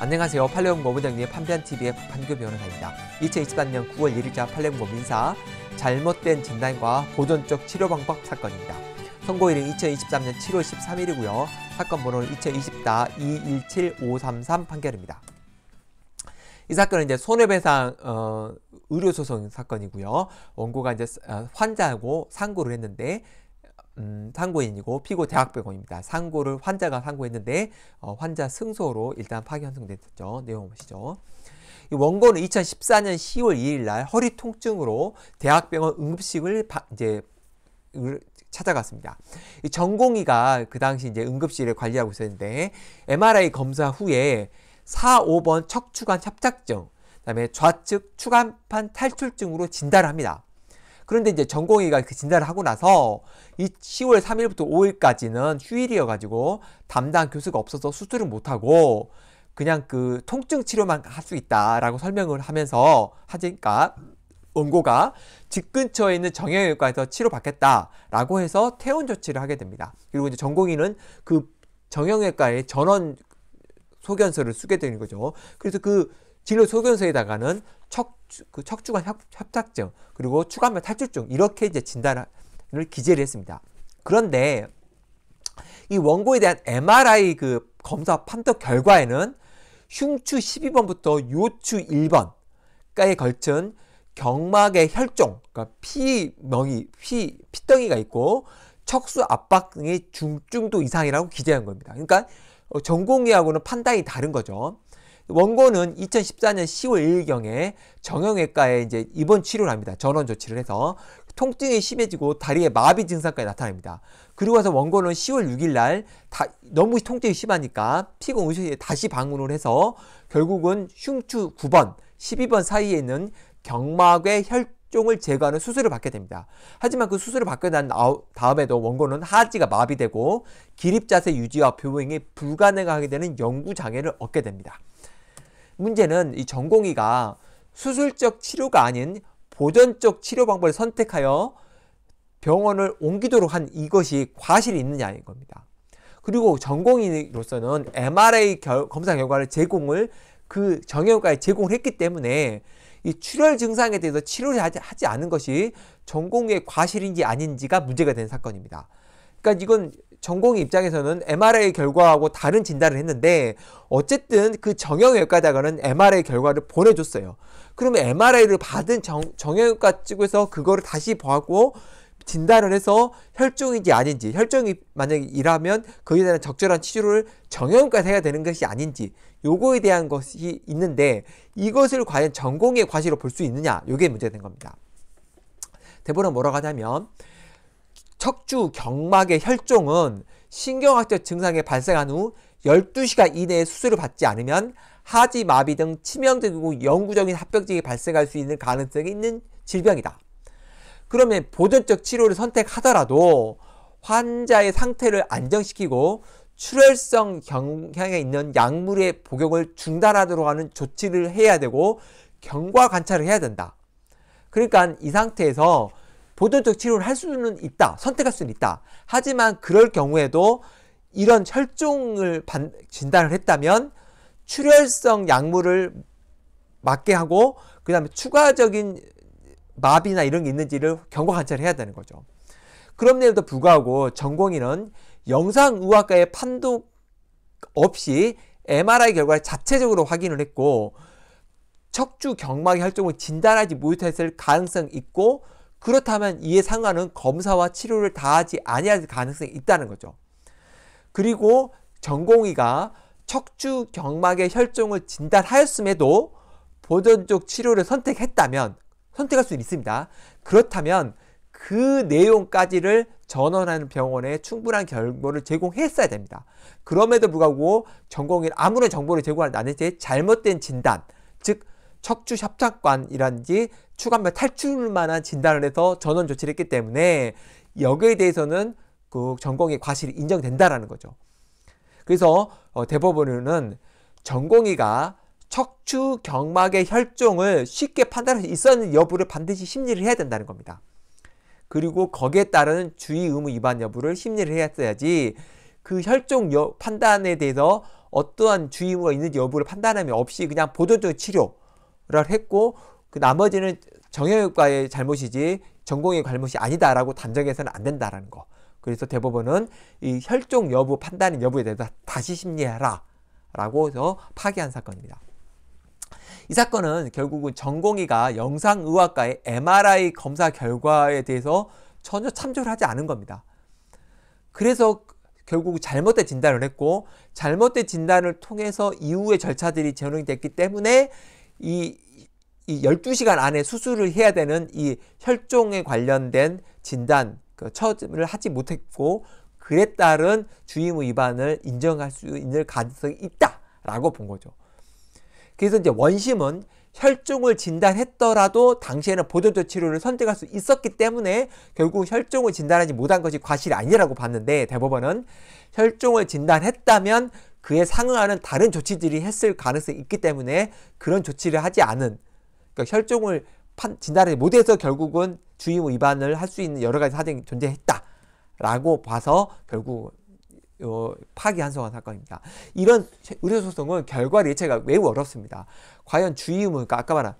안녕하세요. 팔레옹고 부장님 판변TV의 판교 변호사입니다. 2023년 9월 1일자 팔레옹고 민사 잘못된 진단과 보존적 치료 방법 사건입니다. 선고일은 2023년 7월 13일이고요. 사건 번호는 2 0 2 0 217533 판결입니다. 이 사건은 이제 손해배상 어, 의료소송 사건이고요. 원고가 이제 어, 환자하고 상고를 했는데 음, 상고인이고 피고 대학병원입니다. 상고를 환자가 상고했는데 어, 환자 승소로 일단 파기환송됐죠. 내용 보시죠. 원고는 2014년 10월 2일 날 허리 통증으로 대학병원 응급실을 바, 이제 찾아갔습니다. 전공의가 그 당시 이제 응급실을 관리하고 있었는데 MRI 검사 후에 4, 5번 척추관 협착증, 그다음에 좌측 추간판 탈출증으로 진단 합니다. 그런데 이제 전공의가 그 진단을 하고 나서 이 10월 3일부터 5일까지는 휴일이어가지고 담당 교수가 없어서 수술을 못하고 그냥 그 통증 치료만 할 수 있다라고 설명을 하면서 하니까 원고가 집 근처에 있는 정형외과에서 치료받겠다라고 해서 퇴원 조치를 하게 됩니다. 그리고 이제 전공의는 그 정형외과의 전원 소견서를 쓰게 되는 거죠. 그래서 그 진료 소견서에다가는 척, 추그 척추관 협, 착증 그리고 추간면 탈출증, 이렇게 이제 진단을 기재를 했습니다. 그런데 이 원고에 대한 MRI 그 검사 판독 결과에는 흉추 12번부터 요추 1번가에 걸친 경막의 혈종, 그러니까 피멍이, 피, 피덩이가 있고 척수 압박 등의 중증도 이상이라고 기재한 겁니다. 그러니까 어, 전공의하고는 판단이 다른 거죠. 원고는 2014년 10월 1일경에 정형외과에 이제 입원 치료를 합니다. 전원 조치를 해서 통증이 심해지고 다리에 마비 증상까지 나타납니다. 그리고 와서 원고는 10월 6일 날 다, 너무 통증이 심하니까 피고 의료실에 다시 방문을 해서 결국은 흉추 9번, 12번 사이에 있는 경막의 혈종을 제거하는 수술을 받게 됩니다. 하지만 그 수술을 받게 된 다음에도 원고는 하지가 마비되고 기립자세 유지와 표행이 불가능하게 되는 영구 장애를 얻게 됩니다. 문제는 이 전공의가 수술적 치료가 아닌 보전적 치료 방법을 선택하여 병원을 옮기도록 한 이것이 과실이 있느냐 인 겁니다. 그리고 전공의로서는 MRA 결, 검사 결과를 제공을 그 정형외과에 제공을 했기 때문에 이 출혈 증상에 대해서 치료를 하지, 하지 않은 것이 전공의 과실인지 아닌지가 문제가 된 사건입니다. 그러니까 이건 전공의 입장에서는 MRI 결과하고 다른 진단을 했는데 어쨌든 그 정형외과다가는 MRI 결과를 보내줬어요. 그러면 MRI를 받은 정, 정형외과 측에서 그거를 다시 보고 진단을 해서 혈종인지 아닌지 혈종이 만약에 일하면 그에 대한 적절한 치료를 정형외과에서 해야 되는 것이 아닌지 요거에 대한 것이 있는데 이것을 과연 전공의 과시로 볼 수 있느냐 요게 문제가 된 겁니다. 대본은 뭐라고 하냐면 척추 경막의 혈종은 신경학적 증상이 발생한 후 12시간 이내에 수술을 받지 않으면 하지 마비 등 치명적이고 영구적인 합병증이 발생할 수 있는 가능성이 있는 질병이다. 그러면 보존적 치료를 선택하더라도 환자의 상태를 안정시키고 출혈성 경향에 있는 약물의 복용을 중단하도록 하는 조치를 해야 되고 경과 관찰을 해야 된다. 그러니까 이 상태에서 보존적 치료를 할 수는 있다. 선택할 수는 있다. 하지만 그럴 경우에도 이런 혈종을 반, 진단을 했다면 출혈성 약물을 맞게 하고 그 다음에 추가적인 마비나 이런 게 있는지를 경과 관찰을 해야 되는 거죠. 그럼에도 불구하고 전공의는 영상의학과의 판독 없이 MRI 결과를 자체적으로 확인을 했고 척추 경막의 혈종을 진단하지 못했을 가능성 있고 그렇다면 이에 상관은 검사와 치료를 다 하지 아니할 가능성이 있다는 거죠. 그리고 전공의가 척추 경막의 혈종을 진단하였음에도 보존적 치료를 선택했다면 선택할 수 있습니다. 그렇다면 그 내용까지를 전원하는 병원에 충분한 결과를 제공했어야 됩니다. 그럼에도 불구하고 전공인 아무런 정보를 제공하지 않은 채 잘못된 진단, 즉 척추협착관이란지 추간별 탈출만한 진단을 해서 전원 조치를 했기 때문에 여기에 대해서는 그 전공의 과실이 인정된다라는 거죠. 그래서 어, 대법원은 전공의가 척추 경막의 혈종을 쉽게 판단할 수 있었는지 여부를 반드시 심리를 해야 된다는 겁니다. 그리고 거기에 따른 주의 의무 위반 여부를 심리를 해야지 그 혈종 판단에 대해서 어떠한 주의 의무가 있는지 여부를 판단함이 없이 그냥 보존적 치료 했고 그 나머지는 정형외과의 잘못이지 전공의 잘못이 아니다라고 단정해서는 안 된다라는 거. 그래서 대법원은 이 혈종 여부 판단 여부에 대해서 다시 심리해라라고 해서 파기한 사건입니다. 이 사건은 결국은 전공의가 영상의학과의 MRI 검사 결과에 대해서 전혀 참조를 하지 않은 겁니다. 그래서 결국 잘못된 진단을 했고 잘못된 진단을 통해서 이후의 절차들이 전용됐기 때문에 이, 이 12시간 안에 수술을 해야 되는 이 혈종에 관련된 진단, 그 처음을 하지 못했고, 그에 따른 주의무 위반을 인정할 수 있는 가능성이 있다라고 본 거죠. 그래서 이제 원심은 혈종을 진단했더라도 당시에는 보조조 치료를 선택할 수 있었기 때문에 결국 혈종을 진단하지 못한 것이 과실이 아니라고 봤는데 대법원은 혈종을 진단했다면 그에 상응하는 다른 조치들이 했을 가능성이 있기 때문에 그런 조치를 하지 않은 그러니까 혈종을 판, 진단을 못해서 결국은 주의무 위반을 할 수 있는 여러 가지 사정이 존재했다라고 봐서 결국 어, 파기한송한 사건입니다. 이런 의료소송은 결과를 예측하기 매우 어렵습니다. 과연 주의무, 니까 그러니까 아까 말한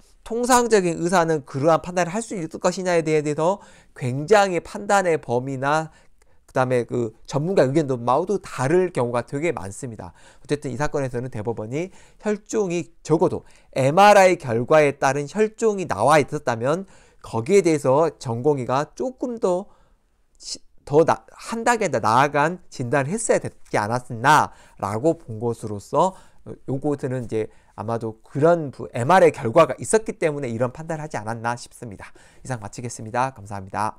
통상적인 의사는 그러한 판단을 할 수 있을 것이냐에 대해서 굉장히 판단의 범위나 그다음에 그 전문가 의견도 마 모두 다를 경우가 되게 많습니다. 어쨌든 이 사건에서는 대법원이 혈종이 적어도 MRI 결과에 따른 혈종이 나와 있었다면 거기에 대해서 전공의가 조금 더 더한 단계 더 나아간 진단을 했어야 되지 않았나라고본 것으로서 어, 요거은 이제 아마도 그런 MR의 결과가 있었기 때문에 이런 판단을 하지 않았나 싶습니다. 이상 마치겠습니다. 감사합니다.